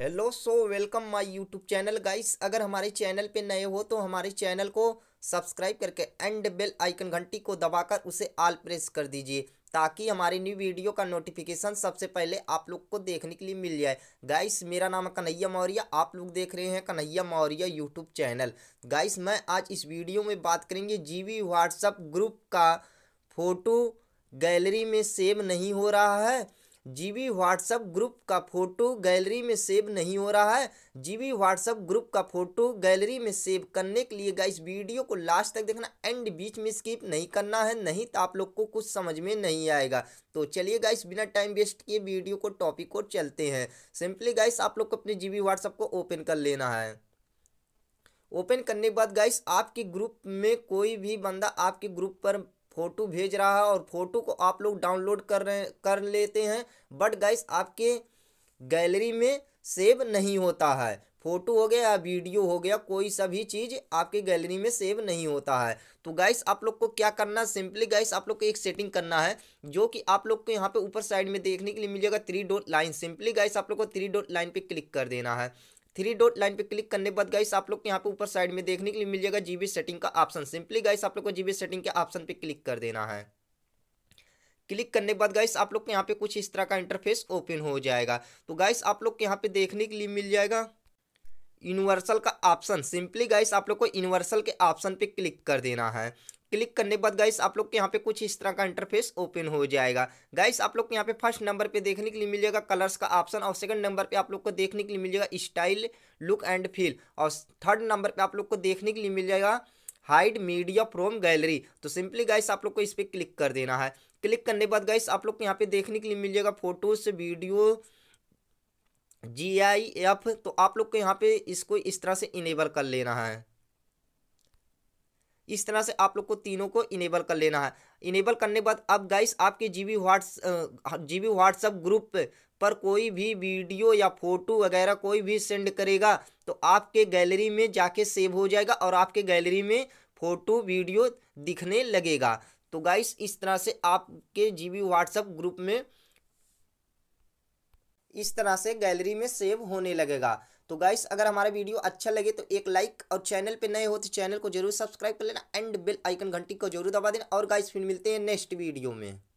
hello so welcome my YouTube channel guys अगर हमारे channel पे नए हो तो हमारे चैनल को सब्सक्राइब करके एंड बेल आइकन घंटी को दबाकर उसे आल प्रेस कर दीजिए ताकि हमारी न्यू वीडियो का नोटिफिकेशन सबसे पहले आप लोग को देखने के लिए मिल जाए गाइस मेरा नाम है कन्हैया मौर्य आप लोग देख रहे हैं Kanhaiya Maurya YouTube channel guys मैं आज इस वीडियो में बात करेंगे जी वी ग्रुप का फ़ोटो गैलरी में सेव नहीं हो रहा है जीबी व्हाट्सएप ग्रुप का फोटो गैलरी में सेव नहीं हो रहा है जीबी व्हाट्सएप ग्रुप का फोटो गैलरी में सेव करने के लिए गाइस वीडियो को लास्ट तक देखना एंड बीच में स्किप नहीं करना है नहीं तो आप लोग को कुछ समझ में नहीं आएगा तो चलिए गाइस बिना टाइम वेस्ट किए वीडियो को टॉपिक को चलते हैं सिंपली गाइस आप लोग को अपने जीबी व्हाट्सएप को ओपन कर लेना है ओपन करने के बाद गाइस आपके ग्रुप में कोई भी बंदा आपके ग्रुप पर फ़ोटो भेज रहा है और फ़ोटो को आप लोग डाउनलोड कर रहे कर लेते हैं बट गाइस आपके गैलरी में सेव नहीं होता है फ़ोटो हो गया या वीडियो हो गया कोई सभी चीज़ आपके गैलरी में सेव नहीं होता है तो गाइस आप लोग को क्या करना है सिंपली गाइस आप लोग को एक सेटिंग करना है जो कि आप लोग को यहाँ पे ऊपर साइड में देखने के लिए मिलेगा three dot line simply guys आप लोग को थ्री डॉट लाइन पे क्लिक कर देना है थ्री डॉट लाइन पे क्लिक करने के बाद गाइस आप लोग को यहाँ पे ऊपर साइड में देखने के लिए मिल जाएगा जीबी सेटिंग का ऑप्शन सिंपली गाइस आप लोग को जीबी सेटिंग के ऑप्शन पे क्लिक कर देना है क्लिक करने के बाद गाइस आप लोग को यहाँ पे कुछ इस तरह का इंटरफेस ओपन हो जाएगा तो गाइस आप लोग को यहाँ पे देखने के लिए मिल जाएगा यूनिवर्सल का ऑप्शन सिंपली गाइस आप लोग को यूनिवर्सल के ऑप्शन पे क्लिक कर देना है क्लिक करने के बाद गाइस आप लोग के यहाँ पे कुछ इस तरह का इंटरफेस ओपन हो जाएगा गाइस आप लोग को यहाँ पे फर्स्ट नंबर पे देखने के लिए मिलेगा कलर्स का ऑप्शन और सेकंड नंबर पे आप लोग को देखने के लिए मिलेगा स्टाइल लुक एंड फील और थर्ड नंबर पे आप लोग को देखने के लिए मिल जाएगा हाइड मीडिया फ्रोम गैलरी तो सिंपली गाइस आप लोग को इस पर क्लिक कर देना है क्लिक करने के बाद गाइस आप लोग के यहाँ पे देखने के लिए मिल जाएगा photos video G I F तो आप लोग को यहाँ पे इसको इस तरह से इनेबल कर लेना है इस तरह से आप लोग को तीनों को इनेबल कर लेना है इनेबल करने के बाद अब गाइस आपके G B whats G B WhatsApp group पर कोई भी वीडियो या फोटो वगैरह कोई भी सेंड करेगा तो आपके गैलरी में जाके सेव हो जाएगा और आपके गैलरी में फ़ोटो वीडियो दिखने लगेगा तो गाइस इस तरह से आपके जी बी व्हाट्सअप ग्रुप में इस तरह से गैलरी में सेव होने लगेगा तो गाइस अगर हमारा वीडियो अच्छा लगे तो एक लाइक और चैनल पे नए हो तो चैनल को जरूर सब्सक्राइब कर लेना एंड बेल आइकन घंटी को जरूर दबा देना और गाइस फिर मिलते हैं नेक्स्ट वीडियो में